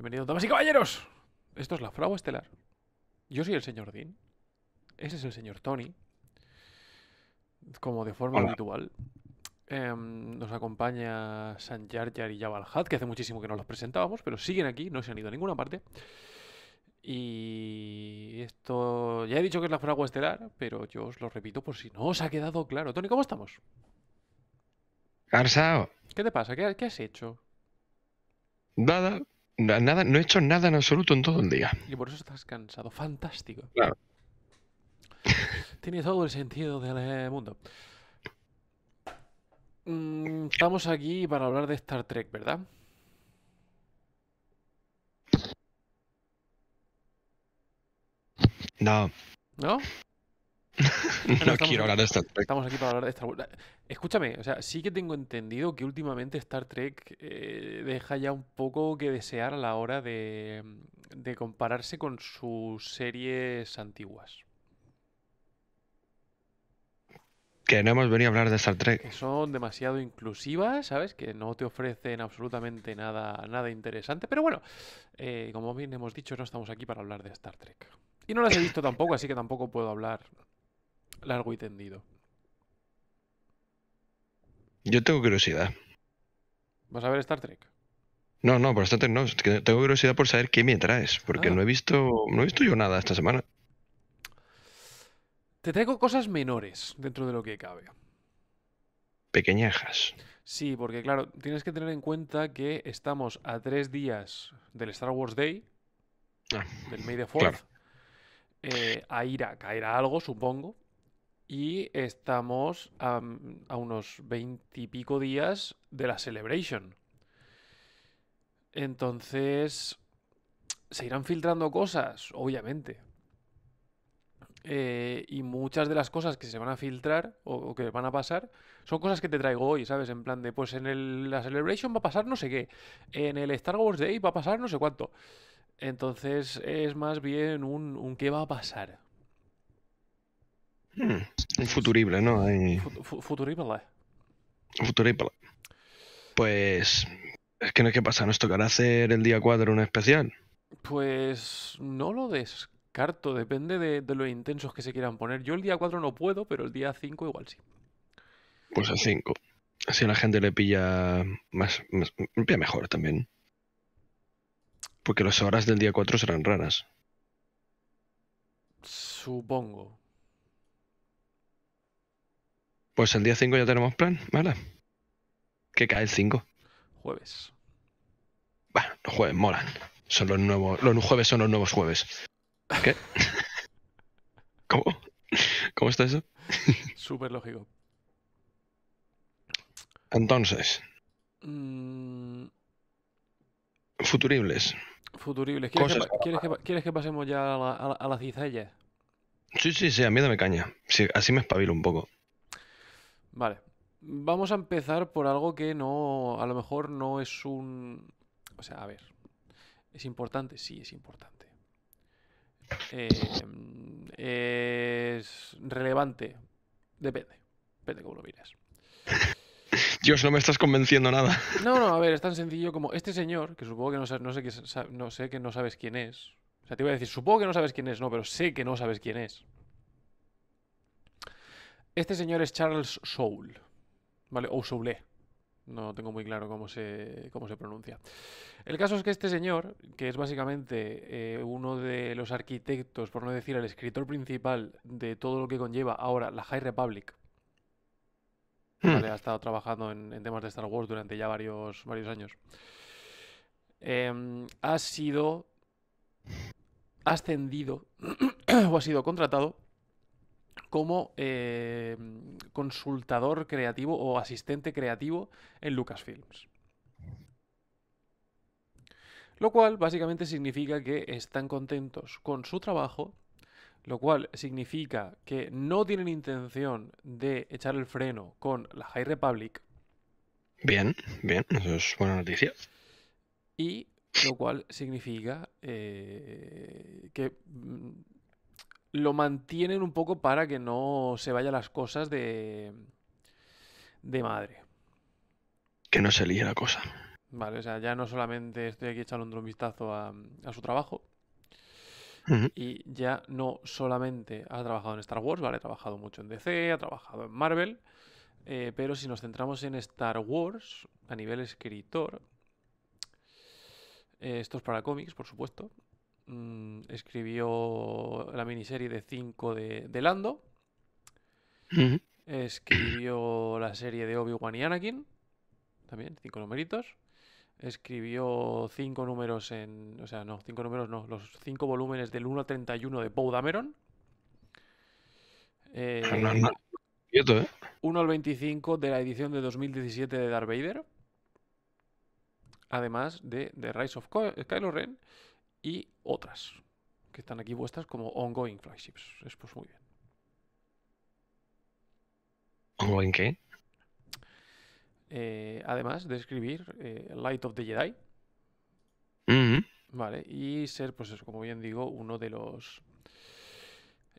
Bienvenidos, damas y caballeros. Esto es la fragua estelar. Yo soy el señor Dean. Ese es el señor Tony. Como de forma habitual. Em, nos acompaña San Jar y Jabal que hace muchísimo que no los presentábamos, pero siguen aquí, no se han ido a ninguna parte. Y esto. Ya he dicho que es la fragua estelar, pero yo os lo repito por si no os ha quedado claro. Tony, ¿cómo estamos? Cansado. ¿Qué te pasa? qué has hecho? Nada, no he hecho nada en absoluto en todo el día. Y por eso estás cansado. Fantástico. Claro. Tiene todo el sentido del eh, mundo. Mm, estamos aquí para hablar de Star Trek, ¿verdad? No. ¿No? no quiero hablar de Star Trek. Estamos aquí para hablar de Star Wars. Escúchame, o sea, sí que tengo entendido que últimamente Star Trek eh, deja ya un poco que desear a la hora de, de compararse con sus series antiguas. Que no hemos venido a hablar de Star Trek. Que son demasiado inclusivas, ¿sabes? Que no te ofrecen absolutamente nada, nada interesante. Pero bueno, eh, como bien hemos dicho, no estamos aquí para hablar de Star Trek. Y no las he visto tampoco, así que tampoco puedo hablar largo y tendido. Yo tengo curiosidad. ¿Vas a ver Star Trek? No, no, por Star Trek no. Tengo curiosidad por saber qué me traes, porque ah. no he visto. No he visto yo nada esta semana. Te traigo cosas menores dentro de lo que cabe. Pequeñejas Sí, porque claro, tienes que tener en cuenta que estamos a tres días del Star Wars Day, ah, del May the Fourth. Eh, a ir a caer a algo, supongo y estamos mm, a, unos veintipico días de la Celebration. Entonces, se irán filtrando cosas, obviamente. Eh, y muchas de las cosas que se van a filtrar o, que van a pasar son cosas que te traigo hoy, ¿sabes? En plan de, pues en la Celebration va a pasar no sé qué, en el Star Wars Day va a pasar no sé cuánto. Entonces es más bien un, un qué va a pasar, Hmm, un Futurible, ¿no? Hay... futurible. Futurible. Pues. Es que no es que pasa, nos tocará hacer el día 4 un especial. Pues no lo descarto, depende de, lo intensos que se quieran poner. Yo el día 4 no puedo, pero el día 5 igual sí. Pues el 5. Así a la gente le pilla más, pilla mejor también. Porque las horas del día 4 serán raras. Supongo. Pues el día 5 ya tenemos plan, ¿vale? ¿Qué cae el 5. Jueves. Bueno, los jueves molan. Son los nuevos. Los jueves son los nuevos jueves. ¿Qué? ¿Cómo? ¿Cómo está eso? Súper lógico. Entonces. Mm. Futuribles. Futuribles. ¿Quieres, que, pasemos ya a, la, a, las Sí, sí, sí, a mí me caña. así me espabilo un poco. Vale. Vamos a empezar por algo que no. A lo mejor no es un. O sea, a ver. ¿Es importante? Sí, es importante. Eh, ¿Es relevante? Depende. Depende cómo lo miras. Dios, no me estás convenciendo nada. No, no, a ver, es tan sencillo como este señor, que supongo que no, sé, que, no sé que no sabes quién es. O sea, te iba a decir, supongo que no sabes quién es, no, pero sé que no sabes quién es. Este señor es Charles Soul. ¿vale? O Soule. No tengo muy claro cómo se, cómo se pronuncia. El caso es que este señor, que es básicamente eh, uno de los arquitectos, por no decir el escritor principal de todo lo que conlleva ahora la High Republic, hmm. ¿vale? ha estado trabajando en, temas de Star Wars durante ya varios, varios años, em, ha sido ascendido o ha sido contratado como eh, consultador creativo o asistente creativo en Lucasfilms. Lo cual básicamente significa que están contentos con su trabajo, lo cual significa que no tienen intención de echar el freno con la High Republic. Bien, bien, eso es buena noticia. Y lo cual significa eh, que mm, lo mantienen un poco para que no se vayan las cosas de, de madre. Que no se líe la cosa. Vale, o sea, ya no solamente estoy aquí echando un vistazo a, su trabajo, Y ya no solamente ha trabajado en Star Wars, ¿vale? Ha trabajado mucho en DC, ha trabajado en Marvel. Eh, pero si nos centramos en Star Wars, a nivel escritor, eh, esto es para cómics, por supuesto. Mm, escribió la miniserie de 5 de, Lando. Escribió la serie de Obi-Wan y Anakin. También, 5 numeritos. Escribió 5 números en. O sea, no, 5 números no. Los 5 volúmenes del 1 al 31 de Poe Dameron. 1 eh, ah, ¿eh? al 25 de la edición de 2017 de Darth Vader. Además de The Rise of Kylo Ren y otras que están aquí vuestras como ongoing flagships. Es pues muy bien. ¿Ongoing qué? Eh, además de escribir eh, Light of the Jedi. Mm-hmm. Vale, y ser, pues como bien digo, uno de los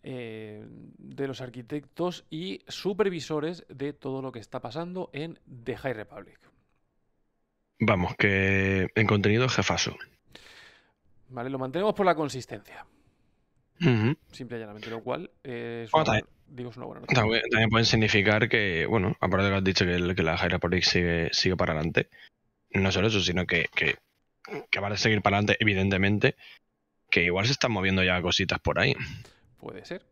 eh, de los arquitectos y supervisores de todo lo que está pasando en The High Republic. Vamos, que en contenido Jefaso ¿Vale? Lo mantenemos por la consistencia. Simple y llanamente, lo cual también, digo, También, pueden significar que, bueno, aparte de que has dicho que, la Hydroponics sigue, sigue para adelante, no solo eso, sino que, que, a seguir para adelante, evidentemente, que igual se están moviendo ya cositas por ahí. Puede ser.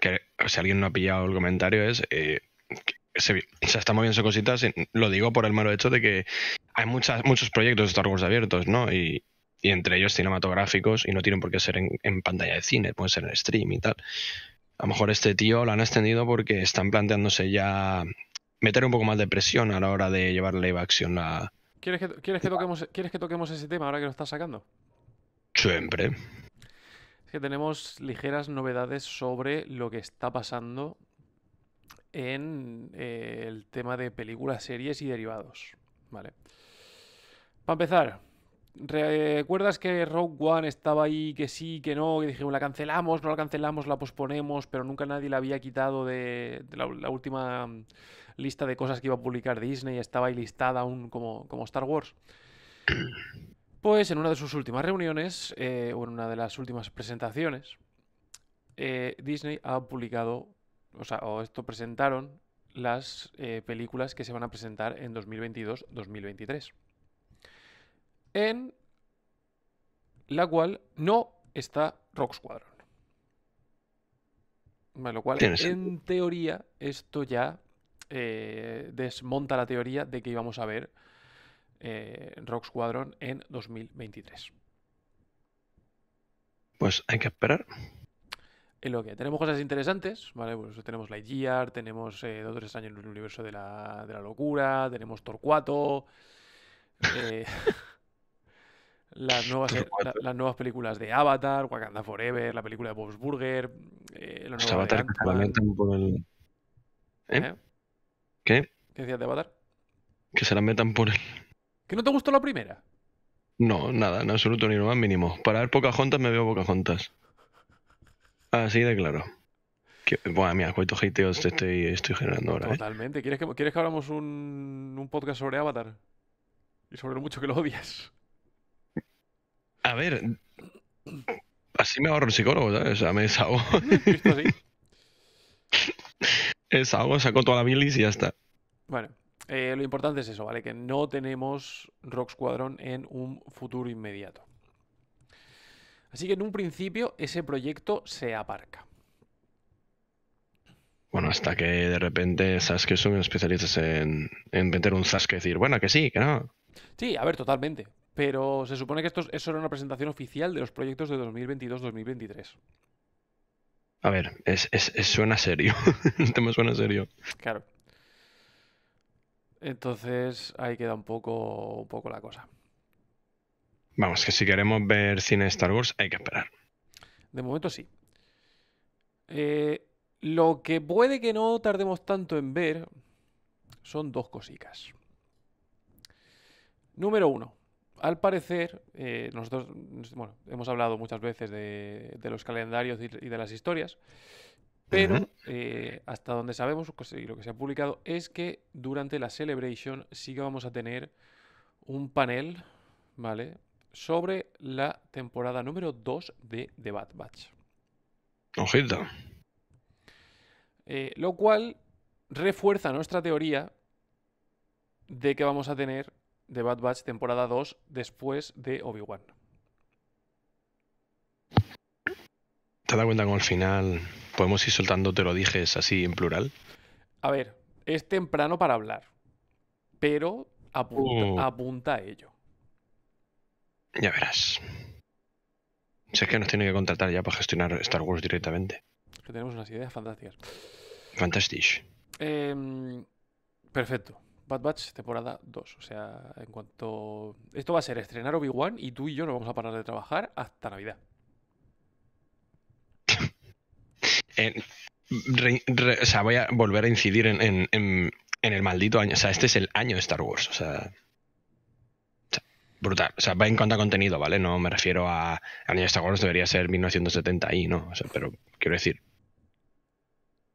Que si alguien no ha pillado el comentario es... Eh, se, están está moviendo cositas, lo digo por el malo hecho de que hay muchas, muchos proyectos de Star Wars abiertos, ¿no? Y, entre ellos cinematográficos y no tienen por qué ser en, pantalla de cine, pueden ser en stream y tal. A lo mejor este tío lo han extendido porque están planteándose ya meter un poco más de presión a la hora de llevar live action a... ¿Quieres que, toquemos, ese tema ahora que lo estás sacando? Siempre. Es que tenemos ligeras novedades sobre lo que está pasando en eh, el tema de películas, series y derivados. Vale. Para empezar, ¿recuerdas que Rogue One estaba ahí, que sí, que no, que dijimos, la cancelamos, no la cancelamos, la posponemos, pero nunca nadie la había quitado de, la, última mm, lista de cosas que iba a publicar Disney, estaba ahí listada aún como, como Star Wars? Pues en una de sus últimas reuniones, eh, o en una de las últimas presentaciones, eh, Disney ha publicado, o sea, o esto presentaron las eh, películas que se van a presentar en 2022-2023. En la cual no está Rock Squadron. lo cual, en teoría, esto ya eh, desmonta la teoría de que íbamos a ver eh, Rock Squadron en 2023. Pues hay que esperar lo que tenemos cosas interesantes, ¿vale? Pues tenemos Lightyear, tenemos eh, 3 años en el universo de la, locura, tenemos Torcuato, eh, las, nuevas, las nuevas películas de Avatar, Wakanda Forever, la película de Bob's Burger, eh, la pues Avatar ¿Eh? ¿Eh? ¿Qué? ¿Qué decías de Avatar? Que se la metan por el... ¿Que no te gustó la primera? No, nada, en absoluto, ni lo más mínimo. Para ver Pocahontas me veo Pocahontas. Así ah, de claro. bueno, mira, cuántos hateos estoy, eh, estoy generando ahora. Eh. Totalmente. ¿Quieres, que, ¿Quieres un, podcast sobre Avatar? Y sobre lo mucho que lo odias. A ver, así me ahorro el psicólogo, ¿sabes? O sea, me desahogo. sacó saco toda la bilis y ya está. Bueno, eh, lo importante es eso, ¿vale? Que no tenemos Rock Squadron en un futuro inmediato. Así que en un principio ese proyecto se aparca. Bueno, hasta que de repente que son especialistas en, en un Sasuke y decir, bueno, que sí, que no. Sí, a ver, totalmente. Pero se supone que esto, eso era una presentación oficial de los proyectos de 2022-2023. A ver, es, es, suena serio. El tema suena serio. Claro. Entonces ahí queda un poco, un poco la cosa. Vamos, que si queremos ver cine Star Wars hay que esperar. De momento sí. Eh, lo que puede que no tardemos tanto en ver son dos cositas. Número uno, al parecer, eh, nosotros hemos hablado muchas veces de, los calendarios y de las historias, pero eh, hasta donde sabemos pues, y lo que se ha publicado es que durante la Celebration sí que vamos a tener un panel, ¿vale? sobre la temporada número 2 de The Bad Batch. Ojita. Eh, lo cual refuerza nuestra teoría de que vamos a tener The Bad Batch temporada 2 después de Obi-Wan. ¿Te das cuenta con el final podemos ir soltando te lo dijes así en plural? A ver, es temprano para hablar, pero apunta oh. a ello. Ya verás. Sé que nos tiene que contratar ya para gestionar Star Wars directamente. que tenemos unas ideas fantásticas. Fantastic. Em, perfecto. Bad Batch temporada 2. O sea, en cuanto. Esto va a ser estrenar Obi-Wan y tú y yo no vamos a parar de trabajar hasta Navidad. o sea, voy a volver a incidir en, en, el maldito año. O sea, este es el año de Star Wars. O sea brutal. O sea, va en cuanto a contenido, ¿vale? No me refiero a. A de Star Wars debería ser 1970 ahí, ¿no? O sea, pero quiero decir.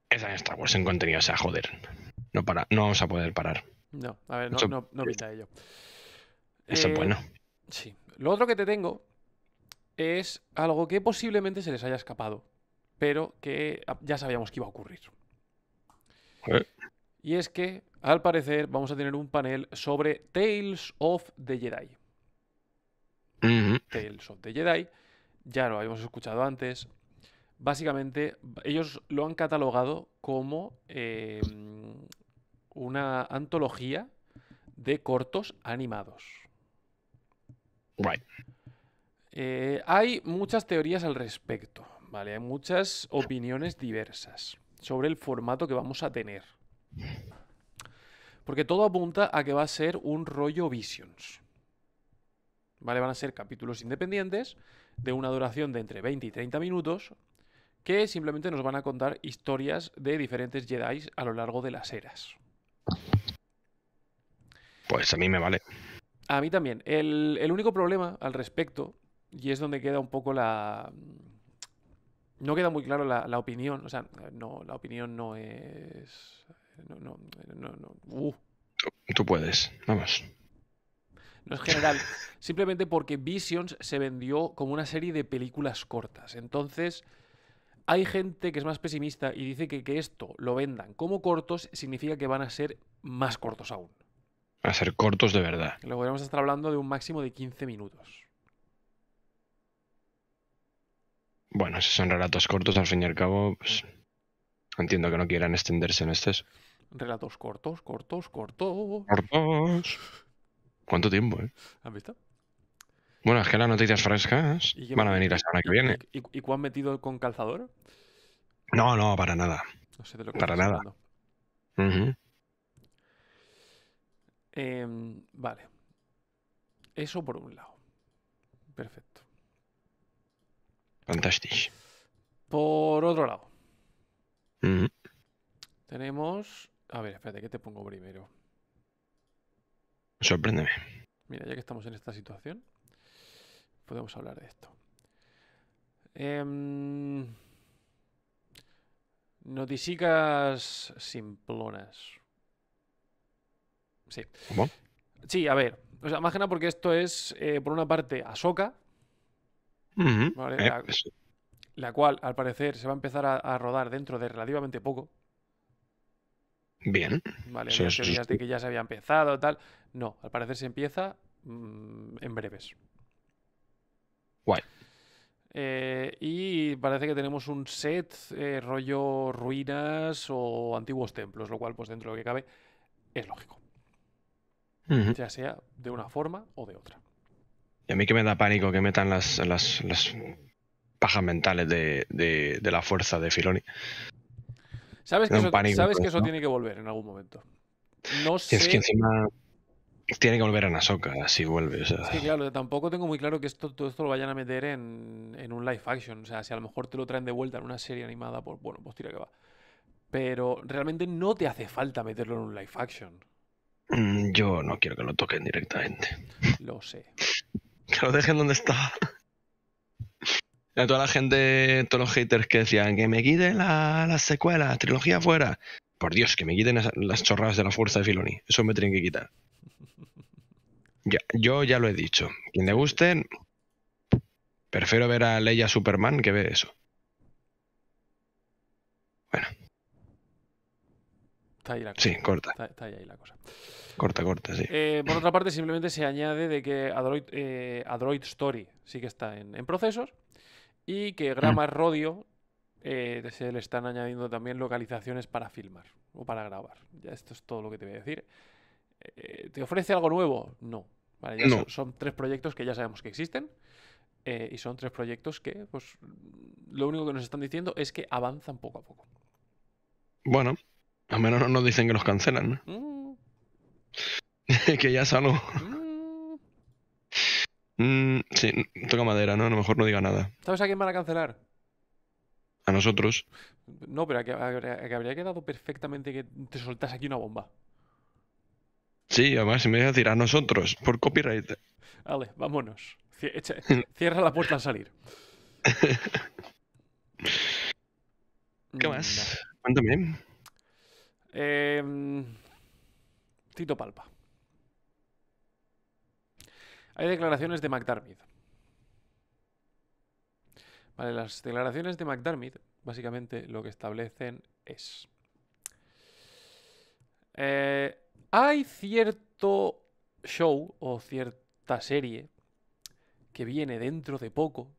Es a Star Wars en contenido, o sea, joder. No, para, no vamos a poder parar. No, a ver, no, no, pinta ello. Eso es eh, bueno. Sí. Lo otro que te tengo es algo que posiblemente se les haya escapado, pero que ya sabíamos que iba a ocurrir. Y es que, al parecer, vamos a tener un panel sobre Tales of the Jedi uh -huh. Jedi, ya lo habíamos escuchado antes. Básicamente, ellos lo han catalogado como em, una antología de cortos animados. Eh, hay muchas teorías al respecto, ¿vale? Hay muchas opiniones diversas sobre el formato que vamos a tener. Porque todo apunta a que va a ser un rollo Visions. ¿vale? Van a ser capítulos independientes de una duración de entre 20 y 30 minutos que simplemente nos van a contar historias de diferentes Jedi a lo largo de las eras. Pues a mí me vale. A mí también. El, único problema al respecto, y es donde queda un poco la... No queda muy claro la, opinión, o sea, no, la opinión no es... No, no, no, no. Tú puedes, vamos no es general, simplemente porque Visions se vendió como una serie de películas cortas. Entonces, hay gente que es más pesimista y dice que que esto lo vendan como cortos significa que van a ser más cortos aún. A ser cortos de verdad. Luego vamos a estar hablando de un máximo de 15 minutos. Bueno, si son relatos cortos, al fin y al cabo, pues, entiendo que no quieran extenderse en estos. Relatos cortos, cortos, cortos. Cortos. ¿Cuánto tiempo, eh? ¿Has visto? Bueno, es que las noticias frescas van a venir la semana que viene. ¿Y, y, cuán metido con calzador? No, no, para nada. No sé de lo que Para nada. Em, vale. Eso por un lado. Perfecto. Fantástico. Por otro lado. Tenemos. A ver, espérate, ¿qué te pongo primero? Sorpréndeme. Mira, ya que estamos en esta situación, podemos hablar de esto. Em, Noticias simplonas. Sí. ¿Cómo? Sí, a ver. O sea, más que nada porque esto es, eh, por una parte, Asoka, eh, la, cual, al parecer, se va a empezar a, rodar dentro de relativamente poco. Bien. Vale, sí, de que ya se había empezado, tal. No, al parecer se empieza mm, en breves. Guay. Eh, y parece que tenemos un set eh, rollo ruinas o antiguos templos, lo cual, pues dentro de lo que cabe, es lógico. Ya sea de una forma o de otra. Y a mí que me da pánico que metan las, pajas mentales de, la fuerza de Filoni. Sabes, que eso, sabes que pues, eso tiene que volver en algún momento. No sé. Es que encima tiene que volver a Nasoka si vuelve. Sí, claro, tampoco tengo muy claro que esto, todo esto lo vayan a meter en, un live action. O sea, si a lo mejor te lo traen de vuelta en una serie animada, pues bueno, pues tira que va. Pero realmente no te hace falta meterlo en un live action. Mm, yo no quiero que lo toquen directamente. Lo sé. Que lo dejen donde está. A toda la gente, todos los haters que decían que me quiten las la secuelas, trilogía fuera. Por Dios, que me quiten las, las chorradas de la fuerza de Filoni. Eso me tienen que quitar yo ya lo he dicho. Quien le guste prefiero ver a Leia Superman que ver eso. Bueno. Está ahí la cosa. Sí, corta. Corta, corta, sí. Eh, por otra parte, simplemente se añade de que Android, eh, Android Story sí que está en, procesos y que Grammar mm. Rodio eh, se le están añadiendo también localizaciones para filmar o para grabar. Ya esto es todo lo que te voy a decir. Eh, ¿Te ofrece algo nuevo? No. Son, tres proyectos que ya sabemos que existen. Eh, y son tres proyectos que, pues, lo único que nos están diciendo es que avanzan poco a poco. Bueno, Al menos no nos dicen que nos cancelan, ¿no? Mm. que ya es mm. Mm, sí, toca madera, ¿no? A lo mejor no diga nada. ¿Sabes a quién van a cancelar? A nosotros. No, pero que, habría quedado perfectamente que te soltas aquí una bomba. Sí, además, se me voy a decir a nosotros, por copyright. Vale, vámonos. Cierra la puerta al salir. ¿Qué más? Cuéntame. Em, Tito Palpa. Hay declaraciones de McDermid. Vale, las declaraciones de McDermid básicamente lo que establecen es... Eh, hay cierto show o cierta serie que viene dentro de poco,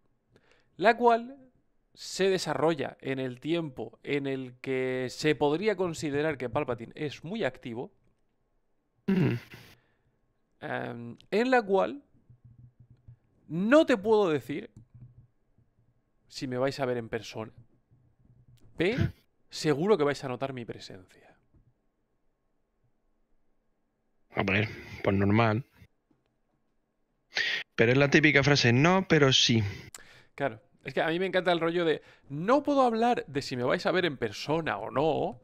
la cual se desarrolla en el tiempo en el que se podría considerar que Palpatine es muy activo, mm. em, en la cual no te puedo decir si me vais a ver en persona, pero seguro que vais a notar mi presencia. A poner pues normal. Pero es la típica frase, no, pero sí. Claro, es que a mí me encanta el rollo de, no puedo hablar de si me vais a ver en persona o no,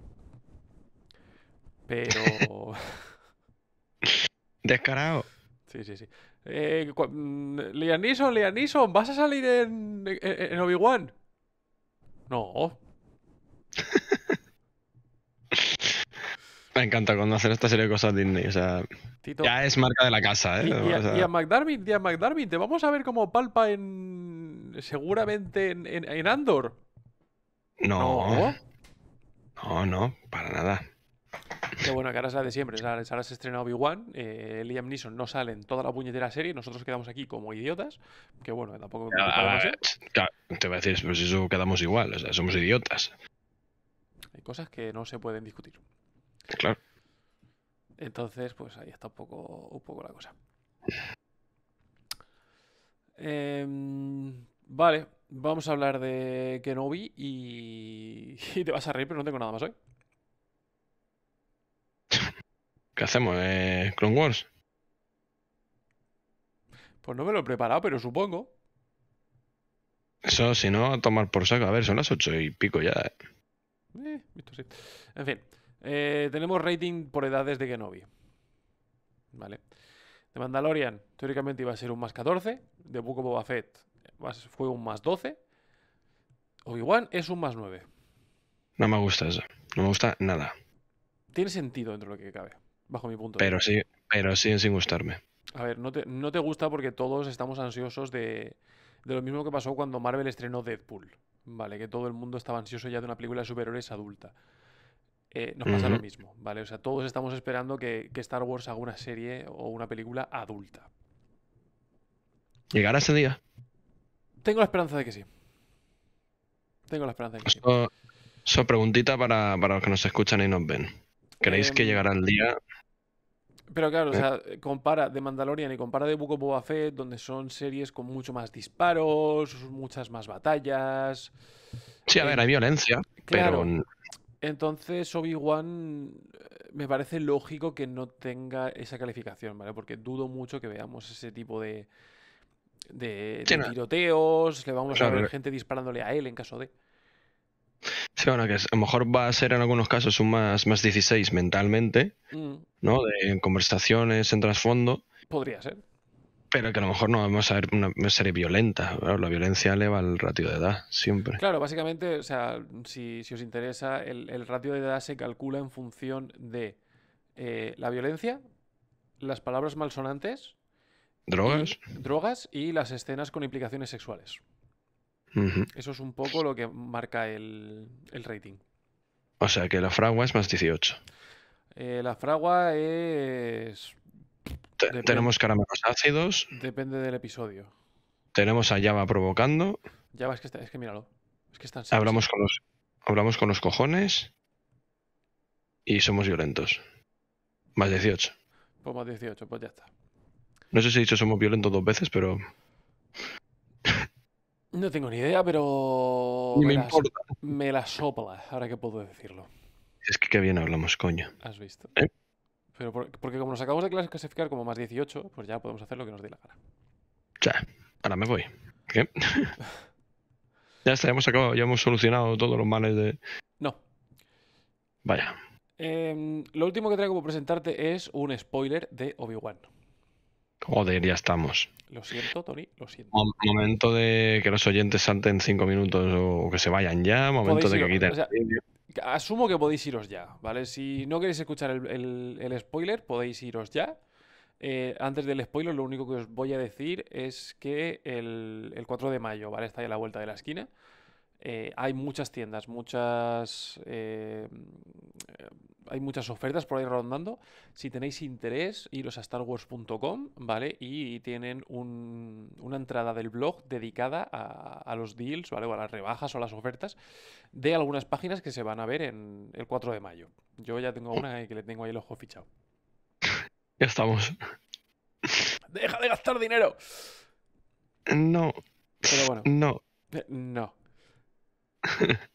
pero... Descarado. Sí, sí, sí. Eh, Liam mm, ¿vas a salir en, en, en Obi-Wan? No. Me encanta cuando hacen esta serie de cosas Disney, o sea... Ya es marca de la casa, ¿eh? Y, a, o y a, te vamos a ver como palpa en... seguramente en, en, Andor. No. no. No, para nada. Qué bueno, que ahora es la de siempre. Ahora se estrena Obi-Wan. Eh, Liam Neeson no sale en toda la puñetera serie. Nosotros quedamos aquí como idiotas. Que bueno, tampoco. te voy a decir, pero pues si eso quedamos igual. O sea, somos idiotas. Hay cosas que no se pueden discutir. Claro. Entonces, pues ahí está un poco, un poco la cosa. Em, vale, vamos a hablar de Kenobi y... y te vas a reír, pero no tengo nada más hoy. ¿Qué hacemos? Eh, ¿Clone Wars? Pues no me lo he preparado, pero supongo. Eso, si no, tomar por saco. A ver, son las ocho y pico ya. Eh. Eh, en fin. Eh, tenemos rating por edades de Kenobi. Vale. De Mandalorian, teóricamente iba a ser un más 14. De Book Boba Fett fue un más 12. Obi-Wan es un más 9. No me gusta eso. No me gusta nada. Tiene sentido dentro de lo que cabe, bajo mi punto de vista. Sí, pero sí sin gustarme. A ver, no te, gusta porque todos estamos ansiosos de, de lo mismo que pasó cuando Marvel estrenó Deadpool. Vale, que todo el mundo estaba ansioso ya de una película de superhéroes adulta. Eh, nos pasa lo mismo, ¿vale? O sea, todos estamos esperando que, Star Wars haga una serie o una película adulta. ¿Llegará ese día? Tengo la esperanza de que sí. Tengo la esperanza de que sí. Eso preguntita para, para, los que nos escuchan y nos ven. ¿Creéis que em, llegará el día? Pero claro, o eh. sea, compara de Mandalorian y compara de Buko Fett, donde son series con mucho más disparos, muchas más batallas. Sí, a ver, eh, hay violencia, pero entonces, Obi-Wan eh, me parece lógico que no tenga esa calificación, ¿vale? Porque dudo mucho que veamos ese tipo de, de, tiroteos, le vamos a ver eh. gente disparándole a él en caso de... Sí, bueno, que a lo mejor va a ser en algunos casos un más, más 16 mentalmente, mm. ¿no? De en conversaciones en trasfondo. Podría ser pero que a lo mejor no vamos a ver una, serie violenta. La violencia eleva el ratio de edad, siempre. Claro, básicamente, o sea, si, os interesa, el, ratio de edad se calcula en función de eh, la violencia, las palabras malsonantes, drogas drogas y las escenas con implicaciones sexuales. Eso es un poco lo que marca el, rating. O sea que la fragua es más 18. Eh, la fragua es tenemos caramelos ácidos. Depende del episodio. Tenemos a Java provocando. Java es que, es que míralo. Es que están hablamos, con los, hablamos con los cojones. Y somos violentos. Más 18. Pues más 18, pues ya está. No sé si he dicho somos violentos dos veces, pero. No tengo ni idea, pero. me, importa. me la sopla, ahora que puedo decirlo. Es que qué bien hablamos, coño. ¿Has visto? ¿Eh? Pero porque como nos acabamos de clasificar como más 18, pues ya podemos hacer lo que nos dé la gana. Ya, ahora me voy. ya está, ya hemos acabado, ya hemos solucionado todos los males de. No. Vaya. Em, lo último que traigo como presentarte es un spoiler de Obi-Wan. Joder, ya estamos. Lo siento, Tony, lo siento. Momento de que los oyentes salten cinco minutos o que se vayan ya, momento de que quiten. Asumo que podéis iros ya, ¿vale? Si no queréis escuchar el, spoiler, podéis iros ya. Eh, antes del spoiler, lo único que os voy a decir es que el, el 4 de mayo, ¿vale? Está ya a la vuelta de la esquina. Eh, hay muchas tiendas, muchas. Eh, hay muchas ofertas por ahí rondando. Si tenéis interés, iros a starwars.com, ¿vale? Y tienen una entrada del blog dedicada a, los deals, ¿vale? O a las rebajas o a las ofertas de algunas páginas que se van a ver en el 4 de mayo. Yo ya tengo una que le tengo ahí el ojo fichado. Ya estamos. ¡Deja de gastar dinero! No. Pero bueno. No. Eh, no.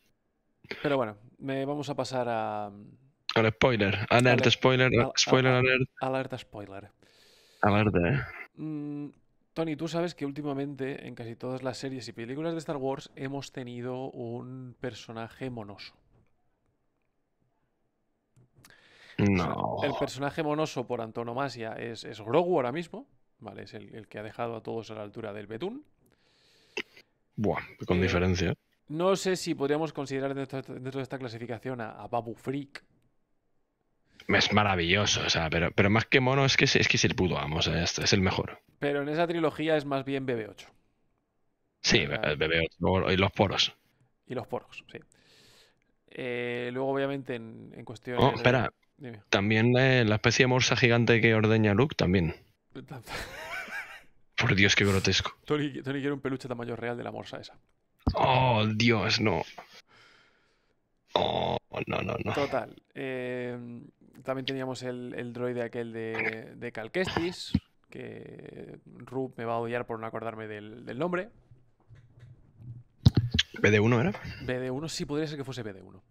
Pero bueno, me vamos a pasar a. Al spoiler. Alerta, spoiler, spoiler Alerta, spoiler. Alerta. Eh. Mm, Tony, tú sabes que últimamente en casi todas las series y películas de Star Wars hemos tenido un personaje monoso. No. el personaje monoso por antonomasia es, es Grogu ahora mismo, ¿vale? Es el, que ha dejado a todos a la altura del Betún. Buah, con eh, diferencia. No sé si podríamos considerar dentro, de esta clasificación a, Babu Freak. Es maravilloso, o sea, pero, más que mono es que es, que es el puto amo, es, el mejor. Pero en esa trilogía es más bien BB8. Sí, BB8 y los poros. Y los poros, sí. Eh, luego, obviamente, en, cuestión... Oh, espera. También eh, la especie de morsa gigante que ordeña Luke, también. Por Dios, qué grotesco. Tony, Tony quiere un peluche tamaño real de la morsa esa. Oh, Dios, no. Oh, no, no, no. Total. Em, también teníamos el, el, droide aquel de, de Calquestis, que Rub me va a odiar por no acordarme del, nombre. ¿BD1 era? BD1, sí, podría ser que fuese BD1.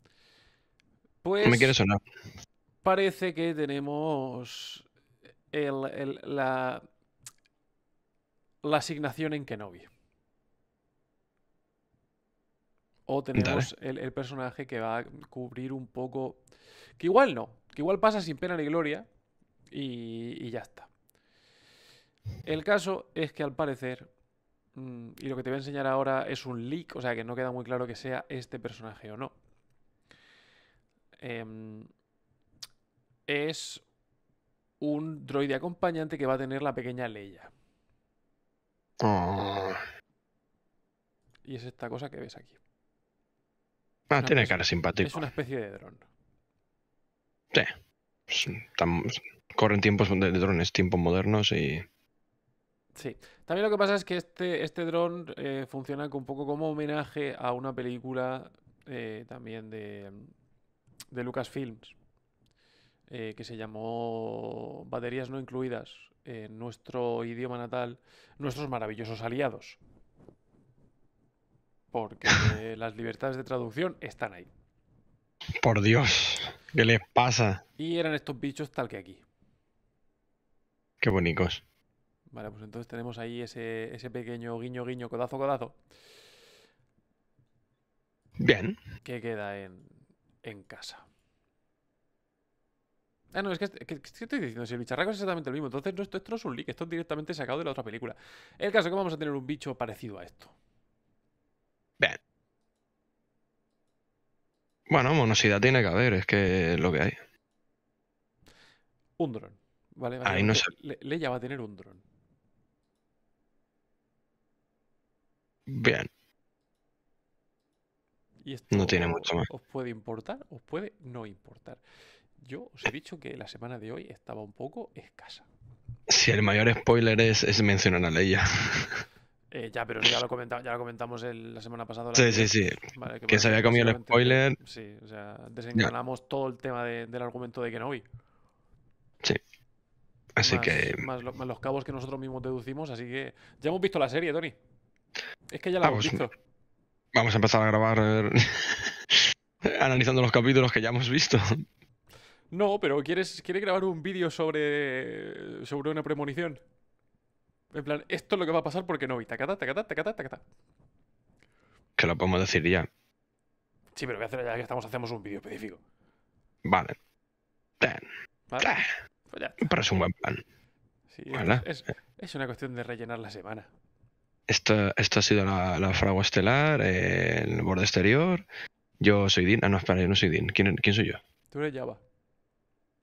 Pues. Me quiere sonar. Parece que tenemos el, la, la asignación en Kenobi. O tenemos el, personaje que va a cubrir un poco. Que igual no, que igual pasa sin pena ni gloria y, ya está. El caso es que al parecer, mm, y lo que te voy a enseñar ahora es un leak, o sea que no queda muy claro que sea este personaje o no. Em, es un droide acompañante que va a tener la pequeña Leia. Ah. Y es esta cosa que ves aquí. Ah, tiene cara simpática. Es una especie de dron. Sí. Pues, corren tiempos de, drones, tiempos modernos y. Sí. También lo que pasa es que este, este dron eh, funciona un poco como homenaje a una película eh, también de, de Lucasfilms eh, que se llamó Baterías no incluidas en nuestro idioma natal, nuestros maravillosos aliados porque las libertades de traducción están ahí. Por Dios, ¿qué les pasa? Y eran estos bichos tal que aquí. Qué bonitos. Vale, pues entonces tenemos ahí ese, pequeño guiño, guiño, codazo, codazo. Bien. Que queda en, en casa. Ah, no, es que, estoy diciendo? Si el bicharraco es exactamente el mismo, entonces esto, no es un leak, esto es directamente sacado de la otra película. El caso es que vamos a tener un bicho parecido a esto. Bien. Bueno, monosidad tiene que haber, es que lo que hay. Un dron. Vale, Leia va a tener un dron. Bien. Y no tiene mucho más. Os puede importar, os puede no importar. Yo os he dicho que la semana de hoy estaba un poco escasa. Si el mayor spoiler es, es mencionar a Leia. Eh, ya, pero ya lo, comentamos, ya la semana pasada. sí, sí, sí, que, se había comido el spoiler. Sí, o sea, desenganamos todo el tema del argumento de Kenobi. Sí. Así que. Más, los cabos que nosotros mismos deducimos, así que. Ya hemos visto la serie, Tony. Es que ya la ah, hemos pues, visto. Vamos a empezar a grabar eh, analizando los capítulos que ya hemos visto. No, pero ¿quieres, ¿quieres grabar un vídeo sobre, sobre una premonición? En plan, esto es lo que va a pasar porque no vi. Tacata, tacata, tacata, tacata. Que lo podemos decir ya. Sí, pero voy a hacer ya que estamos? Hacemos un vídeo específico. Vale. Pues pero es un buen plan. Sí, es, una cuestión de rellenar la semana. Esto, ha sido la, fragua estelar, el borde exterior. Yo soy Din. Ah, no, espera, yo no soy Din. ¿Quién, quién soy yo? Tú eres Java.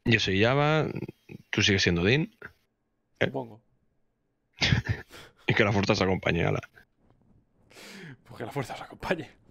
Yo soy Java, tú sigues siendo Din. Supongo. y que la fuerza os acompañe, ala. Pues que la fuerza os acompañe.